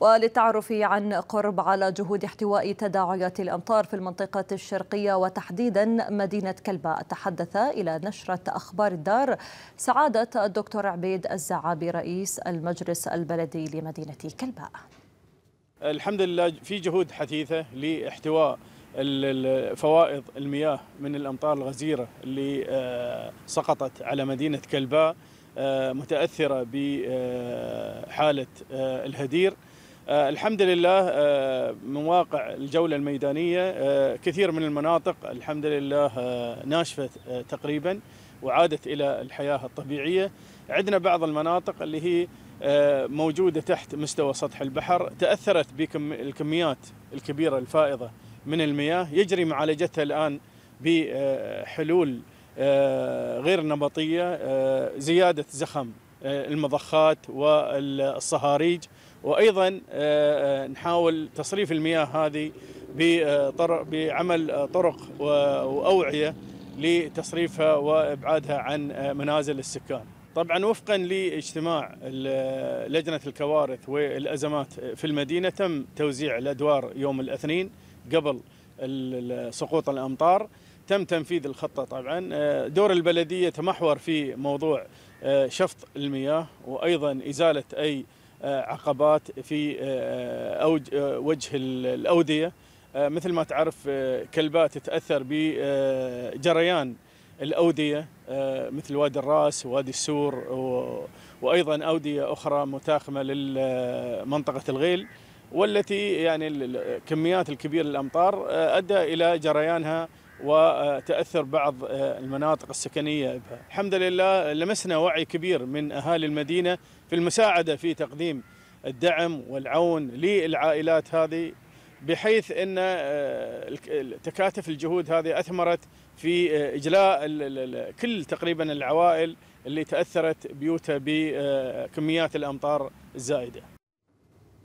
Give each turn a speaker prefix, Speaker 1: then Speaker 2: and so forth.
Speaker 1: وللتعرف عن قرب على جهود احتواء تداعيات الأمطار في المنطقة الشرقية وتحديدا مدينة كلباء تحدث إلى نشرة أخبار الدار سعادة الدكتور عبيد الزعابي رئيس المجلس البلدي لمدينة كلباء
Speaker 2: الحمد لله في جهود حثيثة لاحتواء فوائض المياه من الأمطار الغزيرة اللي آه، سقطت على مدينة كلباء آه، متأثرة بحالة آه، الهدير آه، الحمد لله آه، من واقع الجولة الميدانية آه، كثير من المناطق الحمد لله ناشفة تقريبا وعادت إلى الحياة الطبيعية عندنا بعض المناطق اللي هي موجودة تحت مستوى سطح البحر تأثرت بالكميات الكبيرة الفائضة من المياه يجري معالجتها الآن بحلول غير نمطية زيادة زخم آه، المضخات والصهاريج وايضا آه، آه، نحاول تصريف المياه هذه بعمل طرق واوعيه لتصريفها وابعادها عن منازل السكان. طبعا وفقا لاجتماع لجنه الكوارث والازمات في المدينه تم توزيع الادوار يوم الاثنين قبل سقوط الامطار تم تنفيذ الخطة طبعا آه، دور البلدية تمحور في موضوع آه، شفط المياه وأيضا إزالة أي آه، عقبات في أوج وجه الأودية مثل ما تعرف كلبات تتأثر بجريان الأودية مثل وادي الراس ووادي السور وأيضا أودية أخرى متاخمة لمنطقة الغيل والتي يعني الكميات الكبيرة للأمطار أدى إلى جريانها وتأثر بعض آه، المناطق السكنية بها الحمد لله لمسنا وعي كبير من أهالي المدينة في المساعدة في تقديم الدعم والعون للعائلات هذه بحيث ان آه، تكاتف الجهود هذه اثمرت في آه، اجلاء كل تقريبا العوائل اللي تاثرت بيوتها بكميات الامطار الزائده